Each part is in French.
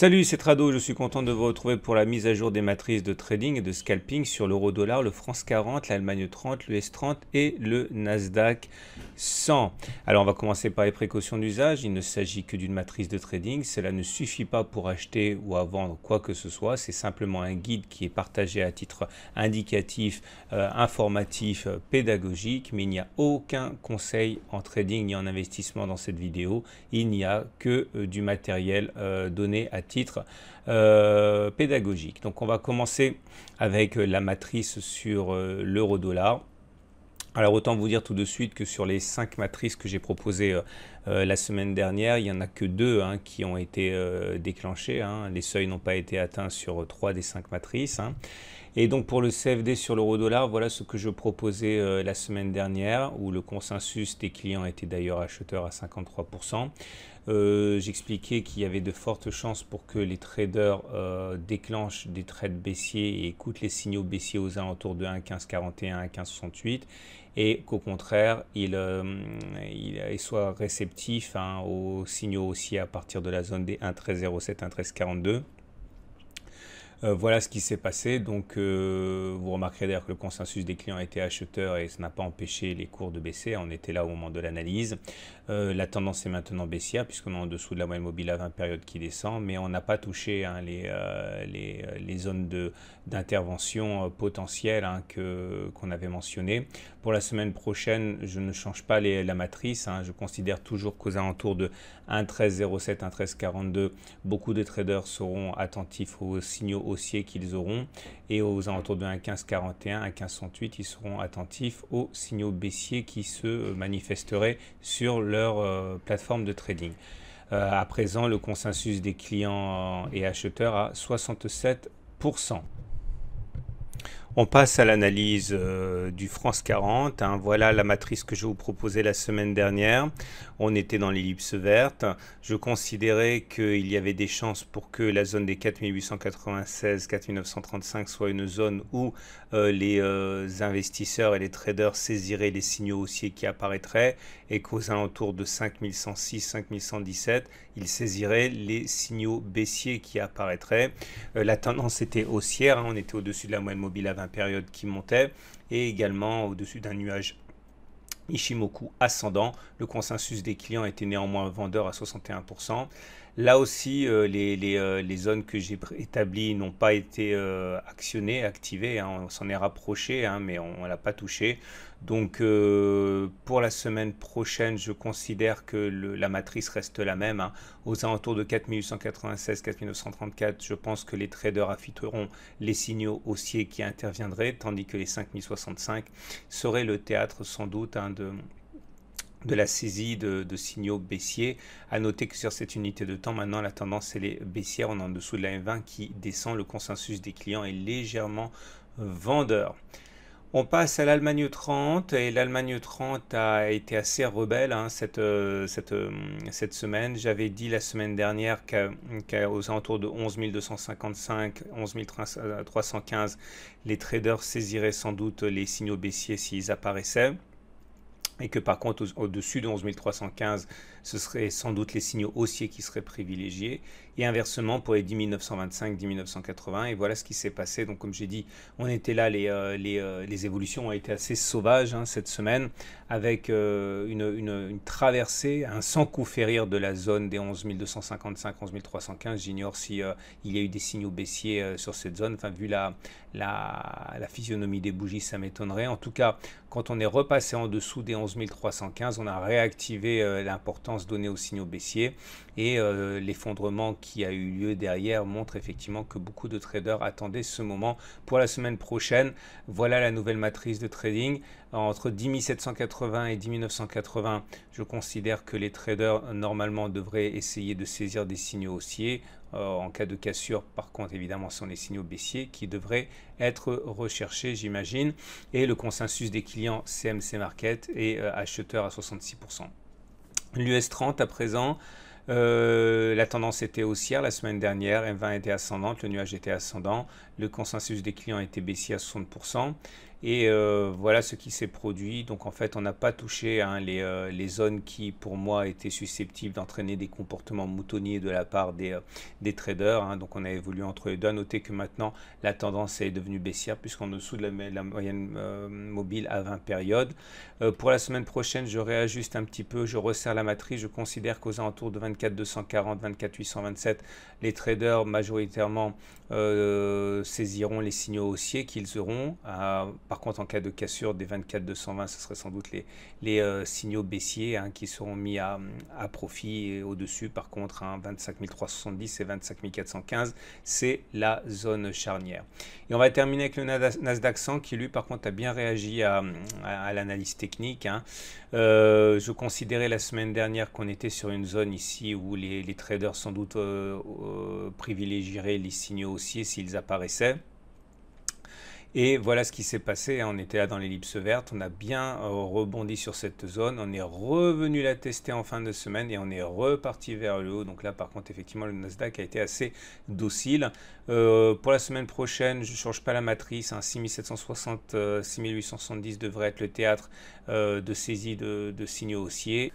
Salut, c'est Trado, je suis content de vous retrouver pour la mise à jour des matrices de trading et de scalping sur l'euro dollar, le France 40, l'Allemagne 30, l'US 30 et le Nasdaq 100. Alors on va commencer par les précautions d'usage, il ne s'agit que d'une matrice de trading, cela ne suffit pas pour acheter ou à vendre quoi que ce soit, c'est simplement un guide qui est partagé à titre indicatif, euh, informatif, euh, pédagogique, mais il n'y a aucun conseil en trading ni en investissement dans cette vidéo, il n'y a que euh, du matériel donné à titre euh, pédagogique. Donc on va commencer avec euh, la matrice sur euh, l'euro-dollar. Alors autant vous dire tout de suite que sur les cinq matrices que j'ai proposées la semaine dernière, il n'y en a que deux hein, qui ont été déclenchés déclenchées. Hein. Les seuils n'ont pas été atteints sur trois des cinq matrices. Hein. Et donc pour le CFD sur l'euro-dollar, voilà ce que je proposais euh, la semaine dernière, où le consensus des clients était d'ailleurs acheteur à 53%. Euh, j'expliquais qu'il y avait de fortes chances pour que les traders euh, déclenchent des trades baissiers et écoutent les signaux baissiers aux alentours de 1,1541, 1,1568 et qu'au contraire, ils il, soient réceptifs hein, aux signaux haussiers à partir de la zone des 1,1307, 1,1342. Euh, voilà ce qui s'est passé. Donc, euh, vous remarquerez d'ailleurs que le consensus des clients était acheteur et ça n'a pas empêché les cours de baisser. On était là au moment de l'analyse. Euh, la tendance est maintenant baissière puisqu'on est en dessous de la moyenne mobile à 20 périodes qui descend, mais on n'a pas touché hein, les, les, zones d'intervention potentielles hein, qu'on avait mentionnées. Pour la semaine prochaine, je ne change pas la matrice. Hein. je considère toujours qu'aux alentours de 1.1307, 1.1342, beaucoup de traders seront attentifs aux signaux qu'ils auront. Et aux alentours de 1,1541, 1,1568, ils seront attentifs aux signaux baissiers qui se euh, manifesteraient sur leur euh, plateforme de trading. Euh, à présent, le consensus des clients et acheteurs à 67%. On passe à l'analyse euh, du France 40. Hein. Voilà la matrice que je vous proposais la semaine dernière. On était dans l'ellipse verte. Je considérais qu'il y avait des chances pour que la zone des 4896-4935 soit une zone où euh, les euh, investisseurs et les traders saisiraient les signaux haussiers qui apparaîtraient et qu'aux alentours de 5106-5117, ils saisiraient les signaux baissiers qui apparaîtraient. la tendance était haussière. Hein. On était au-dessus de la moyenne mobile à 20 période qui montait, et également au-dessus d'un nuage Ishimoku ascendant. Le consensus des clients était néanmoins vendeur à 61%. Là aussi, euh, les, euh, les, zones que j'ai établies n'ont pas été euh, actionnées, activées. Hein. On s'en est rapproché, hein, mais on l'a pas touché. Donc euh, pour la semaine prochaine, je considère que la matrice reste la même. Hein. Aux alentours de 4896, 4934, je pense que les traders affiteront les signaux haussiers qui interviendraient, tandis que les 5065 seraient le théâtre sans doute hein, de la saisie de, signaux baissiers. À noter que sur cette unité de temps, maintenant, la tendance, est baissière. On est en dessous de la M20 qui descend. Le consensus des clients est légèrement euh, vendeur. On passe à l'Allemagne 30 et l'Allemagne 30 a été assez rebelle hein, cette, euh, euh, cette, semaine. J'avais dit la semaine dernière qu'aux alentours de 11 255, 11 315, les traders saisiraient sans doute les signaux baissiers s'ils apparaissaient et que par contre au-dessus de 11 315, ce serait sans doute les signaux haussiers qui seraient privilégiés, et inversement pour les 10 925, 10 980, et voilà ce qui s'est passé. Donc comme j'ai dit, on était là, les, euh, euh, les, évolutions ont été assez sauvages hein, cette semaine, avec euh, une, traversée, un sans coup férir de la zone des 11 255, 11 315, j'ignore si il y a eu des signaux baissiers sur cette zone, enfin vu la, la physionomie des bougies, ça m'étonnerait. En tout cas, quand on est repassé en dessous des 11 11 315, on a réactivé euh, l'importance donnée aux signaux baissiers et euh, l'effondrement qui a eu lieu derrière montre effectivement que beaucoup de traders attendaient ce moment pour la semaine prochaine. Voilà la nouvelle matrice de trading. Entre 10 780 et 10 980, je considère que les traders normalement devraient essayer de saisir des signaux haussiers. Euh, en cas de cassure, par contre, évidemment, ce sont les signaux baissiers qui devraient être recherchés, j'imagine. Et le consensus des clients CMC Market est euh, acheteur à 66%. L'US 30 à présent, euh, la tendance était haussière la semaine dernière. M20 était ascendante, le nuage était ascendant. Le consensus des clients était baissier à 60%. Et euh, voilà ce qui s'est produit. Donc en fait, on n'a pas touché hein, euh, les, zones qui, pour moi, étaient susceptibles d'entraîner des comportements moutonniers de la part des, euh, des traders. Hein. Donc on a évolué entre les deux. noter que maintenant, la tendance est devenue baissière puisqu'on dessous de la, la moyenne mobile à 20 périodes. pour la semaine prochaine, je réajuste un petit peu, je resserre la matrice. Je considère qu'aux alentours de 24 240, 24 827, les traders majoritairement saisiront les signaux haussiers qu'ils auront. À, par contre, en cas de cassure des 24-220, ce serait sans doute les, euh, signaux baissiers hein, qui seront mis à, profit au-dessus. Par contre, 25 370 et 25 415, c'est la zone charnière. Et on va terminer avec le Nasdaq 100 qui, lui, par contre, a bien réagi à, l'analyse technique. Hein. Euh, je considérais la semaine dernière qu'on était sur une zone ici où les, traders sans doute euh, privilégieraient les signaux haussiers s'ils apparaissaient. Et voilà ce qui s'est passé. Hein. On était là dans l'ellipse verte, on a bien euh, rebondi sur cette zone, on est revenu la tester en fin de semaine et on est reparti vers le haut. Donc là, par contre, effectivement, le Nasdaq a été assez docile. Euh, pour la semaine prochaine, je ne change pas la matrice. 6760, hein. 6870 euh, devrait être le théâtre de saisie de signaux haussiers.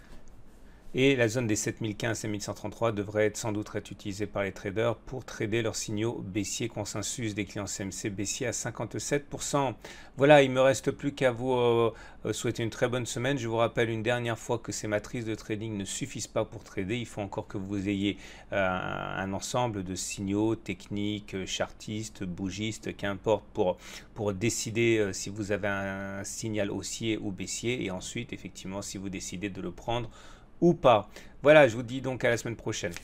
Et la zone des 7015 et 1133 devrait être, sans doute être utilisée par les traders pour trader leurs signaux baissiers consensus des clients CMC baissier à 57%. Voilà, il me reste plus qu'à vous euh, euh, souhaiter une très bonne semaine. Je vous rappelle une dernière fois que ces matrices de trading ne suffisent pas pour trader. Il faut encore que vous ayez euh, un ensemble de signaux techniques, chartistes, bougistes, qu'importe, pour, pour décider si vous avez un signal haussier ou baissier. Et ensuite, effectivement, si vous décidez de le prendre ou pas. Voilà, je vous dis donc à la semaine prochaine.